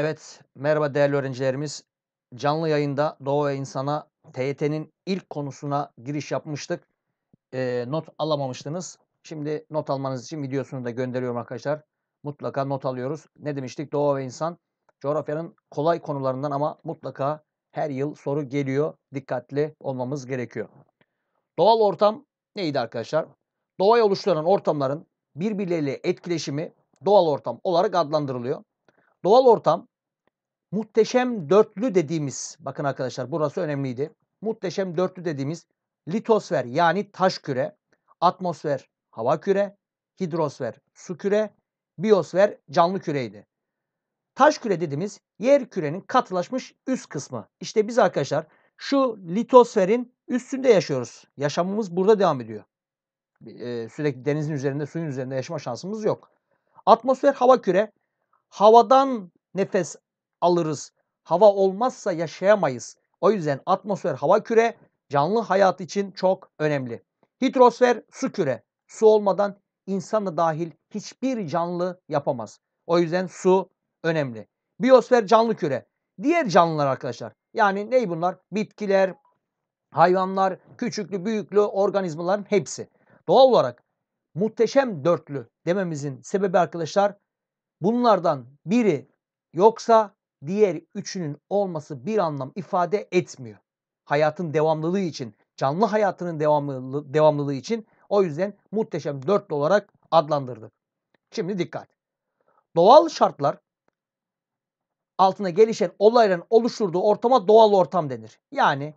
Evet, merhaba değerli öğrencilerimiz. Canlı yayında Doğa ve İnsana TYT'nin ilk konusuna giriş yapmıştık. E, not alamamıştınız. Şimdi not almanız için videosunu da gönderiyorum arkadaşlar. Mutlaka not alıyoruz. Ne demiştik? Doğa ve İnsan coğrafyanın kolay konularından ama mutlaka her yıl soru geliyor. Dikkatli olmamız gerekiyor. Doğal ortam neydi arkadaşlar? Doğayı oluşturan ortamların birbirleriyle etkileşimi doğal ortam olarak adlandırılıyor. Doğal ortam muhteşem dörtlü dediğimiz bakın arkadaşlar burası önemliydi. Muhteşem dörtlü dediğimiz litosfer yani taş küre, atmosfer hava küre, hidrosfer su küre, biosfer canlı küreydi. Taş küre dediğimiz yer kürenin katılaşmış üst kısmı. İşte biz arkadaşlar şu litosferin üstünde yaşıyoruz. Yaşamımız burada devam ediyor. Ee, sürekli denizin üzerinde, suyun üzerinde yaşama şansımız yok. Atmosfer hava küre. Havadan nefes alırız. Hava olmazsa yaşayamayız. O yüzden atmosfer hava küre canlı hayat için çok önemli. Hidrosfer su küre. Su olmadan insanı dahil hiçbir canlı yapamaz. O yüzden su önemli. Biyosfer canlı küre. Diğer canlılar arkadaşlar. Yani ney bunlar? Bitkiler, hayvanlar, küçüklü, büyüklü organizmaların hepsi. Doğal olarak muhteşem dörtlü dememizin sebebi arkadaşlar bunlardan biri yoksa diğer üçünün olması bir anlam ifade etmiyor. Hayatın devamlılığı için, canlı hayatının devamlılığı, devamlılığı için o yüzden muhteşem dörtlü olarak adlandırdık. Şimdi dikkat. Doğal şartlar altına gelişen olayların oluşturduğu ortama doğal ortam denir. Yani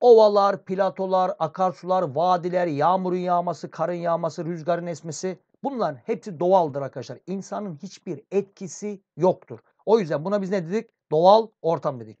ovalar, platolar, akarsular, vadiler, yağmurun yağması, karın yağması, rüzgarın esmesi bunların hepsi doğaldır arkadaşlar. İnsanın hiçbir etkisi yoktur. O yüzden buna biz ne dedik? Doğal ortam dedik.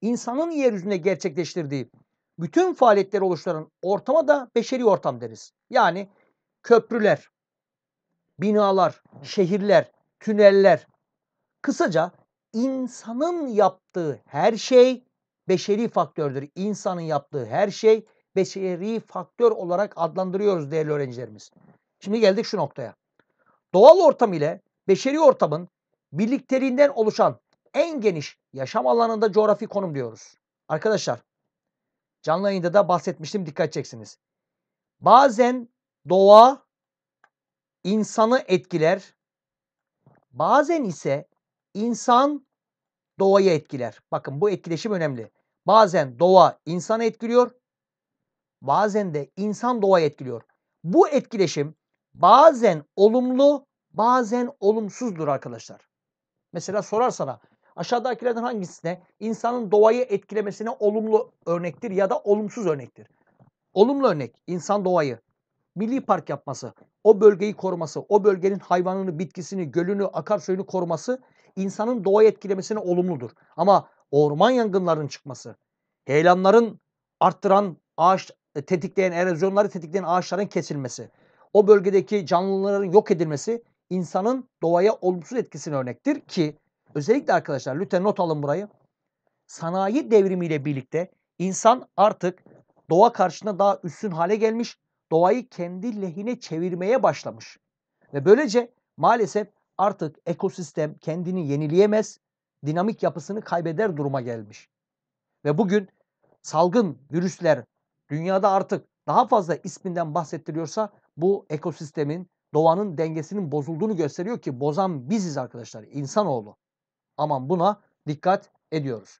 İnsanın yeryüzünde gerçekleştirdiği bütün faaliyetleri oluşturan ortama da beşeri ortam deriz. Yani köprüler, binalar, şehirler, tüneller. Kısaca insanın yaptığı her şey beşeri faktördür. İnsanın yaptığı her şey beşeri faktör olarak adlandırıyoruz değerli öğrencilerimiz. Şimdi geldik şu noktaya. Doğal ortam ile beşeri ortamın birlikteliğinden oluşan en geniş yaşam alanında coğrafi konum diyoruz. Arkadaşlar canlı yayında da bahsetmiştim dikkat edeceksiniz. Bazen doğa insanı etkiler. Bazen ise insan doğayı etkiler. Bakın bu etkileşim önemli. Bazen doğa insanı etkiliyor. Bazen de insan doğayı etkiliyor. Bu etkileşim bazen olumlu, bazen olumsuzdur arkadaşlar. Mesela sorar sana aşağıdakilerden hangisine insanın doğayı etkilemesine olumlu örnektir ya da olumsuz örnektir? Olumlu örnek insan doğayı. Milli park yapması, o bölgeyi koruması, o bölgenin hayvanını, bitkisini, gölünü, akarsuyunu koruması insanın doğayı etkilemesine olumludur. Ama orman yangınlarının çıkması, heyelanların arttıran ağaç e, tetikleyen erozyonları tetikleyen ağaçların kesilmesi, o bölgedeki canlıların yok edilmesi insanın doğaya olumsuz etkisini örnektir ki özellikle arkadaşlar lütfen not alın burayı. Sanayi devrimiyle birlikte insan artık doğa karşısında daha üstün hale gelmiş, doğayı kendi lehine çevirmeye başlamış. Ve böylece maalesef artık ekosistem kendini yenileyemez, dinamik yapısını kaybeder duruma gelmiş. Ve bugün salgın virüsler dünyada artık daha fazla isminden bahsettiriyorsa bu ekosistemin doğanın dengesinin bozulduğunu gösteriyor ki bozan biziz arkadaşlar insanoğlu. Aman buna dikkat ediyoruz.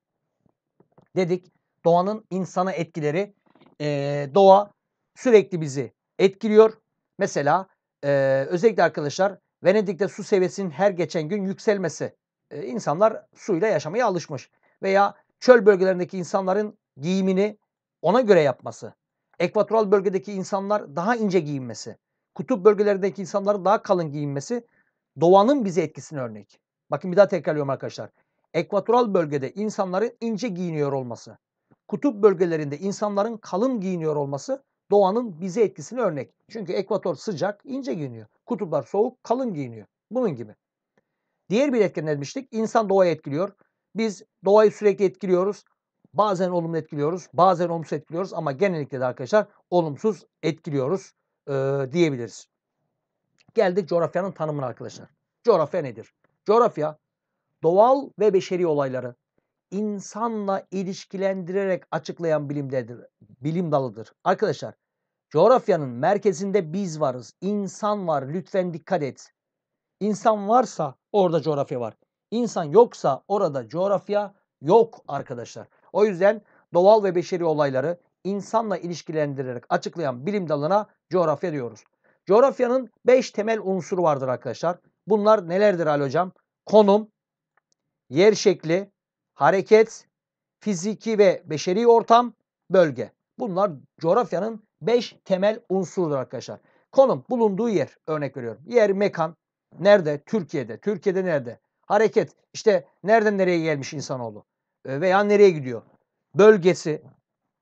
Dedik doğanın insana etkileri ee, doğa sürekli bizi etkiliyor. Mesela e, özellikle arkadaşlar Venedik'te su seviyesinin her geçen gün yükselmesi. E, insanlar suyla yaşamaya alışmış. Veya çöl bölgelerindeki insanların giyimini ona göre yapması. Ekvatoral bölgedeki insanlar daha ince giyinmesi kutup bölgelerindeki insanların daha kalın giyinmesi doğanın bize etkisini örnek. Bakın bir daha tekrarlıyorum arkadaşlar. Ekvatoral bölgede insanların ince giyiniyor olması, kutup bölgelerinde insanların kalın giyiniyor olması doğanın bize etkisini örnek. Çünkü ekvator sıcak, ince giyiniyor. Kutuplar soğuk, kalın giyiniyor. Bunun gibi. Diğer bir etken demiştik. İnsan doğayı etkiliyor. Biz doğayı sürekli etkiliyoruz. Bazen olumlu etkiliyoruz, bazen olumsuz etkiliyoruz ama genellikle de arkadaşlar olumsuz etkiliyoruz e, diyebiliriz. Geldik coğrafyanın tanımına arkadaşlar. Coğrafya nedir? Coğrafya doğal ve beşeri olayları insanla ilişkilendirerek açıklayan bilimdedir, bilim dalıdır. Arkadaşlar coğrafyanın merkezinde biz varız. İnsan var lütfen dikkat et. İnsan varsa orada coğrafya var. İnsan yoksa orada coğrafya yok arkadaşlar. O yüzden doğal ve beşeri olayları insanla ilişkilendirerek açıklayan bilim dalına coğrafya diyoruz. Coğrafyanın 5 temel unsuru vardır arkadaşlar. Bunlar nelerdir Ali Hocam? Konum, yer şekli, hareket, fiziki ve beşeri ortam, bölge. Bunlar coğrafyanın 5 temel unsurudur arkadaşlar. Konum, bulunduğu yer örnek veriyorum. Yer, mekan, nerede? Türkiye'de. Türkiye'de nerede? Hareket, işte nereden nereye gelmiş insanoğlu veya nereye gidiyor? Bölgesi,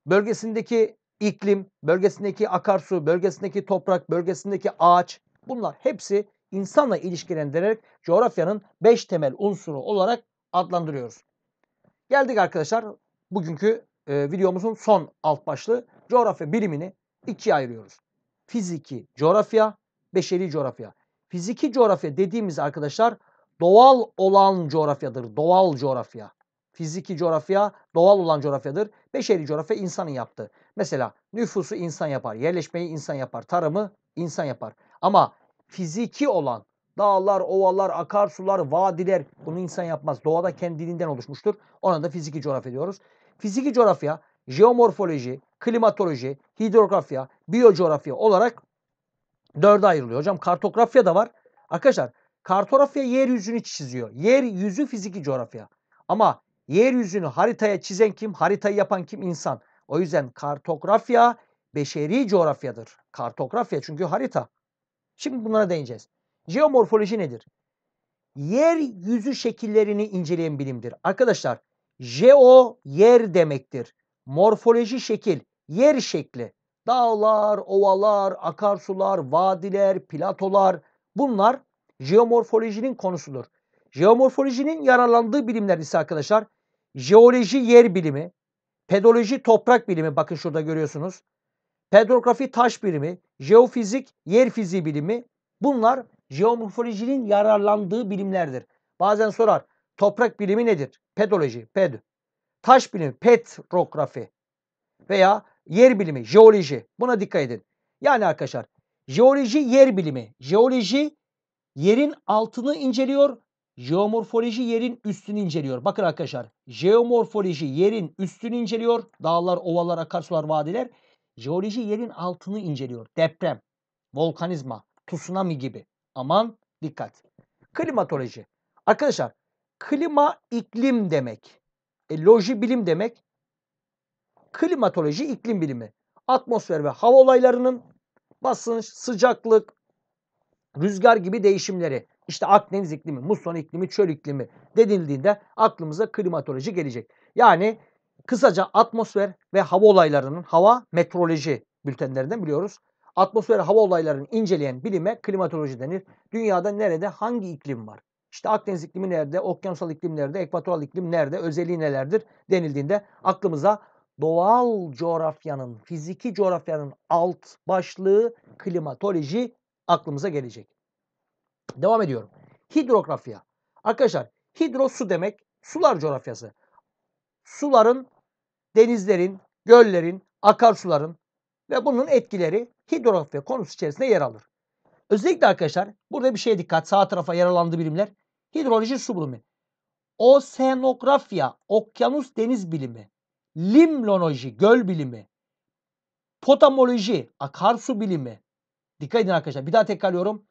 bölgesindeki iklim, bölgesindeki akarsu, bölgesindeki toprak, bölgesindeki ağaç bunlar hepsi insanla ilişkilendirerek coğrafyanın 5 temel unsuru olarak adlandırıyoruz. Geldik arkadaşlar bugünkü e, videomuzun son alt başlığı coğrafya bilimini ikiye ayırıyoruz. Fiziki coğrafya, beşeri coğrafya. Fiziki coğrafya dediğimiz arkadaşlar doğal olan coğrafyadır. Doğal coğrafya fiziki coğrafya doğal olan coğrafyadır. Beşeri coğrafya insanın yaptı. Mesela nüfusu insan yapar, yerleşmeyi insan yapar, tarımı insan yapar. Ama fiziki olan dağlar, ovalar, akarsular, vadiler bunu insan yapmaz. Doğada kendiliğinden oluşmuştur. Ona da fiziki coğrafya diyoruz. Fiziki coğrafya jeomorfoloji, klimatoloji, hidrografya, biyocoğrafya olarak dörde ayrılıyor. Hocam kartografya da var. Arkadaşlar kartografya yeryüzünü çiziyor. Yeryüzü fiziki coğrafya. Ama Yeryüzünü haritaya çizen kim? Haritayı yapan kim? İnsan. O yüzden kartografya beşeri coğrafyadır. Kartografya çünkü harita. Şimdi bunlara değineceğiz. Jeomorfoloji nedir? Yeryüzü şekillerini inceleyen bilimdir. Arkadaşlar jeo yer demektir. Morfoloji şekil, yer şekli. Dağlar, ovalar, akarsular, vadiler, platolar bunlar jeomorfolojinin konusudur. Jeomorfolojinin yararlandığı bilimler ise arkadaşlar jeoloji yer bilimi, pedoloji toprak bilimi bakın şurada görüyorsunuz. pedrografi taş bilimi, jeofizik yer fiziği bilimi bunlar jeomorfolojinin yararlandığı bilimlerdir. Bazen sorar toprak bilimi nedir? Pedoloji, ped. Taş bilimi, petrografi veya yer bilimi, jeoloji. Buna dikkat edin. Yani arkadaşlar jeoloji yer bilimi. Jeoloji yerin altını inceliyor. Jeomorfoloji yerin üstünü inceliyor. Bakın arkadaşlar jeomorfoloji yerin üstünü inceliyor. Dağlar, ovalar, akarsular, vadiler. Jeoloji yerin altını inceliyor. Deprem, volkanizma, tsunami gibi. Aman dikkat. Klimatoloji. Arkadaşlar klima iklim demek. E, loji bilim demek. Klimatoloji iklim bilimi. Atmosfer ve hava olaylarının basınç, sıcaklık, rüzgar gibi değişimleri işte Akdeniz iklimi, muson iklimi, çöl iklimi denildiğinde aklımıza klimatoloji gelecek. Yani kısaca atmosfer ve hava olaylarının hava metroloji bültenlerinden biliyoruz. Atmosfer hava olaylarını inceleyen bilime klimatoloji denir. Dünyada nerede hangi iklim var? İşte Akdeniz iklimi nerede, okyanusal iklim nerede, ekvatoral iklim nerede, özelliği nelerdir denildiğinde aklımıza doğal coğrafyanın, fiziki coğrafyanın alt başlığı klimatoloji aklımıza gelecek. Devam ediyorum. Hidrografya. Arkadaşlar hidro su demek sular coğrafyası. Suların, denizlerin, göllerin, akarsuların ve bunun etkileri hidrografya konusu içerisinde yer alır. Özellikle arkadaşlar burada bir şeye dikkat. Sağ tarafa yaralandı bilimler. Hidroloji su bilimi. Oseanografya, okyanus deniz bilimi. Limnoloji, göl bilimi. Potamoloji, akarsu bilimi. Dikkat edin arkadaşlar. Bir daha tekrarlıyorum.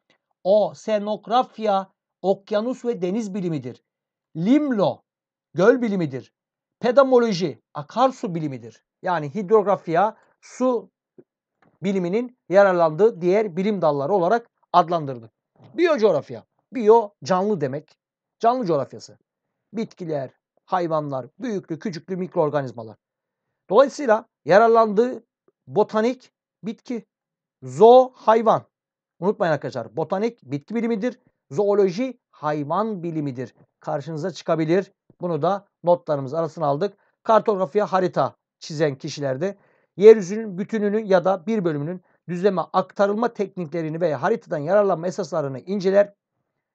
Osenografya okyanus ve deniz bilimidir. Limlo göl bilimidir. Pedamoloji akarsu bilimidir. Yani hidrografya su biliminin yararlandığı diğer bilim dalları olarak adlandırdık. Biyocoğrafya. Biyo canlı demek. Canlı coğrafyası. Bitkiler, hayvanlar, büyüklü, küçüklü mikroorganizmalar. Dolayısıyla yararlandığı botanik bitki, Zo hayvan. Unutmayın arkadaşlar botanik bitki bilimidir. Zooloji hayvan bilimidir. Karşınıza çıkabilir. Bunu da notlarımız arasına aldık. Kartografiye harita çizen kişilerde yeryüzünün bütününü ya da bir bölümünün düzleme aktarılma tekniklerini veya haritadan yararlanma esaslarını inceler.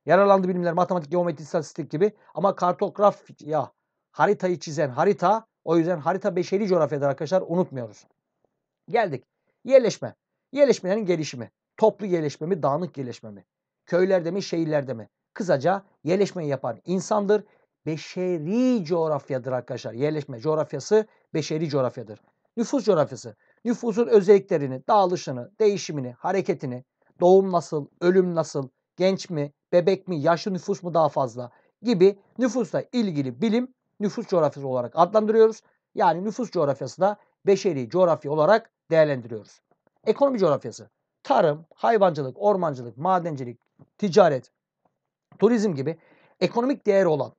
Yararlandığı bilimler matematik, geometri, istatistik gibi ama kartografya haritayı çizen harita o yüzden harita beşeri coğrafyadır arkadaşlar unutmuyoruz. Geldik. Yerleşme. Yerleşmelerin gelişimi. Toplu yerleşme mi, dağınık gelişme mi? Köylerde mi, şehirlerde mi? Kısaca yerleşmeyi yapan insandır. Beşeri coğrafyadır arkadaşlar. Yerleşme coğrafyası beşeri coğrafyadır. Nüfus coğrafyası. Nüfusun özelliklerini, dağılışını, değişimini, hareketini, doğum nasıl, ölüm nasıl, genç mi, bebek mi, yaşlı nüfus mu daha fazla gibi nüfusla ilgili bilim nüfus coğrafyası olarak adlandırıyoruz. Yani nüfus coğrafyası da beşeri coğrafya olarak değerlendiriyoruz. Ekonomi coğrafyası. Tarım, hayvancılık, ormancılık, madencilik, ticaret, turizm gibi ekonomik değeri olan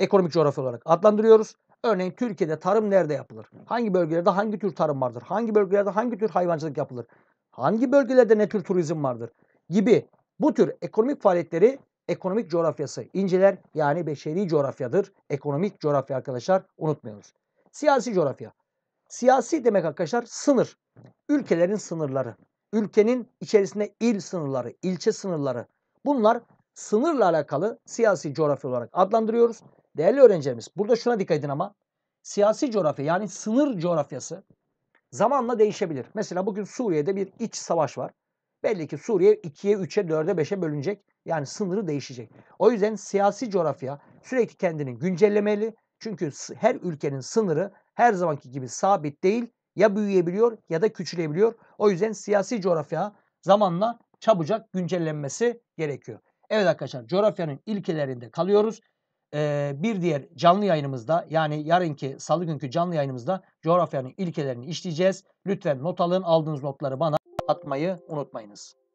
ekonomik coğrafya olarak adlandırıyoruz. Örneğin Türkiye'de tarım nerede yapılır? Hangi bölgelerde hangi tür tarım vardır? Hangi bölgelerde hangi tür hayvancılık yapılır? Hangi bölgelerde ne tür turizm vardır? Gibi bu tür ekonomik faaliyetleri ekonomik coğrafyası inceler yani beşeri coğrafyadır. Ekonomik coğrafya arkadaşlar unutmuyoruz. Siyasi coğrafya. Siyasi demek arkadaşlar sınır. Ülkelerin sınırları. Ülkenin içerisinde il sınırları, ilçe sınırları. Bunlar sınırla alakalı siyasi coğrafya olarak adlandırıyoruz. Değerli öğrencilerimiz burada şuna dikkat edin ama siyasi coğrafya yani sınır coğrafyası zamanla değişebilir. Mesela bugün Suriye'de bir iç savaş var. Belli ki Suriye 2'ye, 3'e, 4'e, 5'e bölünecek. Yani sınırı değişecek. O yüzden siyasi coğrafya sürekli kendini güncellemeli. Çünkü her ülkenin sınırı her zamanki gibi sabit değil. Ya büyüyebiliyor ya da küçülebiliyor. O yüzden siyasi coğrafya zamanla çabucak güncellenmesi gerekiyor. Evet arkadaşlar coğrafyanın ilkelerinde kalıyoruz. Ee, bir diğer canlı yayınımızda yani yarınki salı günkü canlı yayınımızda coğrafyanın ilkelerini işleyeceğiz. Lütfen not alın aldığınız notları bana atmayı unutmayınız.